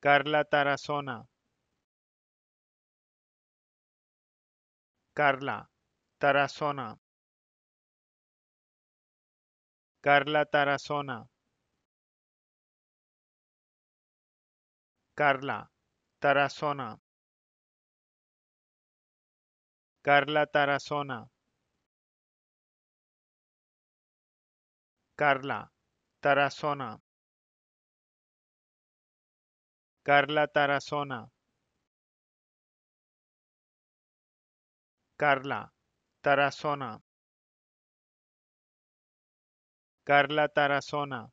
Carla Tarazona. Carla Tarazona. Carla Tarazona. Carla Tarazona. Carla Tarazona. Carla Tarazona. Carla Tarazona. Carla Tarazona. Carla Tarazona.